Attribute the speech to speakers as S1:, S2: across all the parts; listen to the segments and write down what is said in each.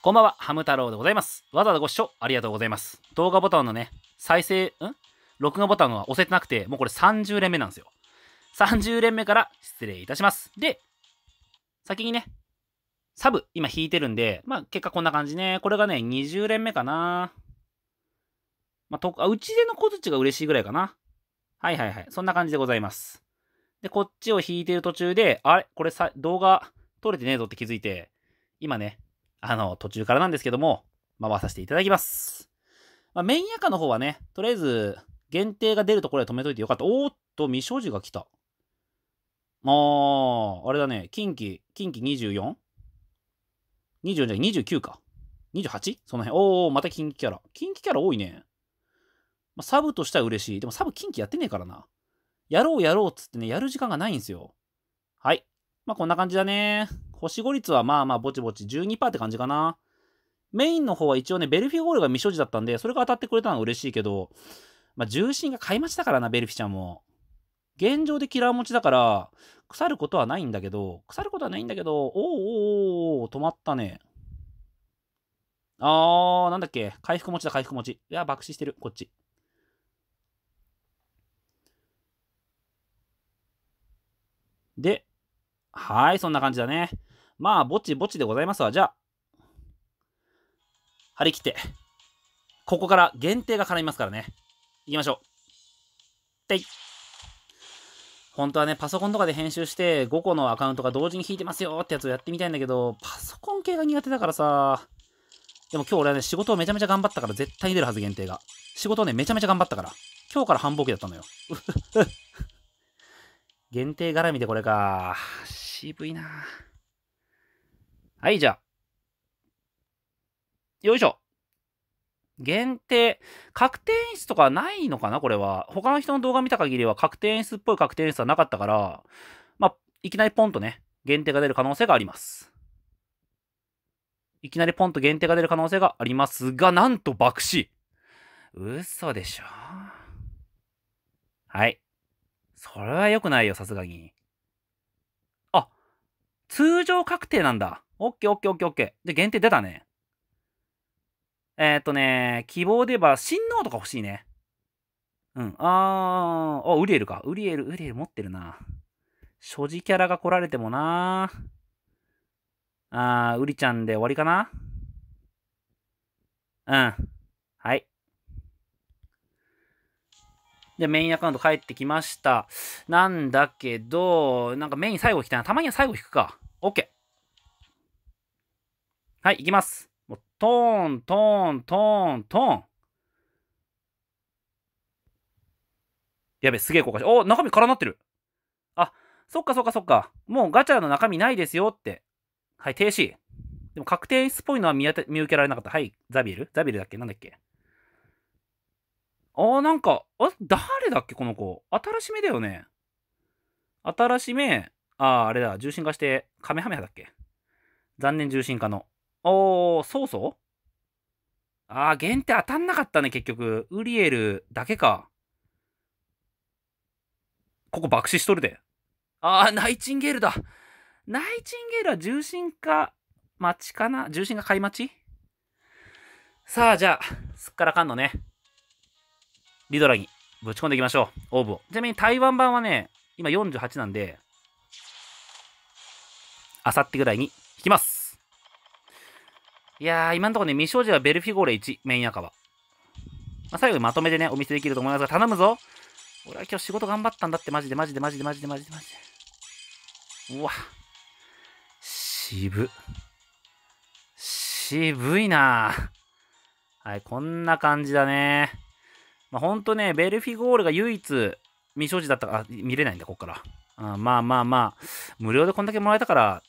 S1: こんばんは、ハム太郎でございます。わざわざご視聴ありがとうございます。動画ボタンのね、再生、ん録画ボタンは押せてなくて、もうこれ30連目なんですよ。30連目から失礼いたします。で、先にね、サブ、今弾いてるんで、まあ結果こんな感じね。これがね、20連目かな。まあ、とあ、うちでの小槌が嬉しいぐらいかな。はいはいはい。そんな感じでございます。で、こっちを弾いてる途中で、あれこれさ、動画撮れてねえぞって気づいて、今ね、あの、途中からなんですけども、回させていただきます。まあ、メイン夜間の方はね、とりあえず、限定が出るところで止めといてよかった。おーっと、未所持が来た。あー、あれだね、近畿、近畿 24?24 24じゃない、29か。28? その辺。おー、また近畿キャラ。近畿キャラ多いね。まあ、サブとしては嬉しい。でもサブ近畿やってねえからな。やろうやろうっつってね、やる時間がないんですよ。はい。まあ、こんな感じだね星5率はまあまあぼちぼち12%って感じかな。メインの方は一応ね、ベルフィゴールが未所持だったんで、それが当たってくれたのは嬉しいけど、まあ、重心が買い待ちだからな、ベルフィちゃんも。現状でキラー持ちだから、腐ることはないんだけど、腐ることはないんだけど、おーおーおー止まったね。あー、なんだっけ。回復持ちだ、回復持ち。いや、爆死してる、こっち。で、はい、そんな感じだね。まあ、ぼちぼちでございますわ。じゃあ、張り切って、ここから限定が絡みますからね。行きましょう。てい。本当はね、パソコンとかで編集して、5個のアカウントが同時に引いてますよってやつをやってみたいんだけど、パソコン系が苦手だからさ。でも今日俺はね、仕事をめちゃめちゃ頑張ったから絶対に出るはず限定が。仕事をね、めちゃめちゃ頑張ったから。今日から繁忙期だったのよ。限定絡みでこれか。渋いなはい、じゃあ。よいしょ。限定。確定演出とかないのかなこれは。他の人の動画見た限りは確定演出っぽい確定演出はなかったから、まあ、いきなりポンとね、限定が出る可能性があります。いきなりポンと限定が出る可能性がありますが、なんと爆死。嘘でしょ。はい。それは良くないよ、さすがに。あ、通常確定なんだ。オッケーオッケーオッケーオッケー。で、限定出たね。えー、っとね、希望で言えば、新王とか欲しいね。うん。あー、あ、ウリエルか。ウリエル、ウリエル持ってるな。所持キャラが来られてもなあー、ウリちゃんで終わりかなうん。はい。で、メインアカウント帰ってきました。なんだけど、なんかメイン最後来たな。たまには最後引くか。OK。はい、いきます。もうトーン、トーン、トーン、トーン。やべ、すげえ効果しお、中身空なってる。あ、そっかそっかそっか。もうガチャの中身ないですよって。はい、停止。でも確定演出っぽいのは見当見受けられなかった。はい、ザビエルザビエルだっけなんだっけあなんか、あ、誰だっけこの子。新しめだよね。新しめ、ああ、あれだ、重心化して、カメハメハだっけ残念重心化の。おー、そうそうあー、限定当たんなかったね、結局。ウリエルだけか。ここ爆死しとるで。あー、ナイチンゲールだ。ナイチンゲールは重心か、待ちかな重心が買い待ちさあ、じゃあ、すっからかんのね。リドラにぶち込んでいきましょう。オーブを。ちなみに台湾版はね、今48なんで、あさってぐらいに引きます。いやー、今のところね、未生児はベルフィゴーレ1、メインは。まあ、最後にまとめてね、お見せできると思いますが、頼むぞ俺は今日仕事頑張ったんだって、マジでマジでマジでマジでマジでマジで。うわ。渋。渋いなはい、こんな感じだね。まあ、ほんとね、ベルフィゴールが唯一未所持だったかあ、見れないんだ、こっから。あまあまあまあ、無料でこんだけもらえたから、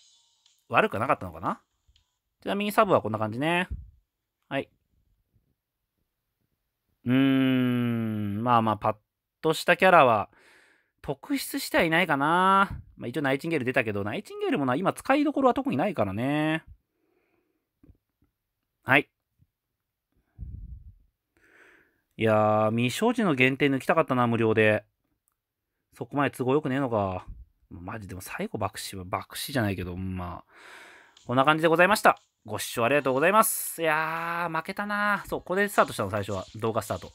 S1: 悪くなかったのかなちなみにサブはこんな感じね。はい。うーん、まあまあ、パッとしたキャラは、特筆してはいないかな。まあ、一応ナイチンゲール出たけど、ナイチンゲールもな、今使いどころは特にないからね。はい。いやー、未生児の限定抜きたかったな、無料で。そこまで都合よくねえのか。マジでも最後爆死は爆死じゃないけど、まあ、こんな感じでございました。ご視聴ありがとうございます。いやー、負けたなそう、これでスタートしたの、最初は。動画スタート。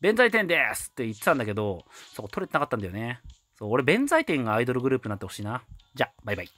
S1: 弁財天ですって言ってたんだけど、そこ取れてなかったんだよね。そう、俺、弁財天がアイドルグループになってほしいな。じゃ、バイバイ。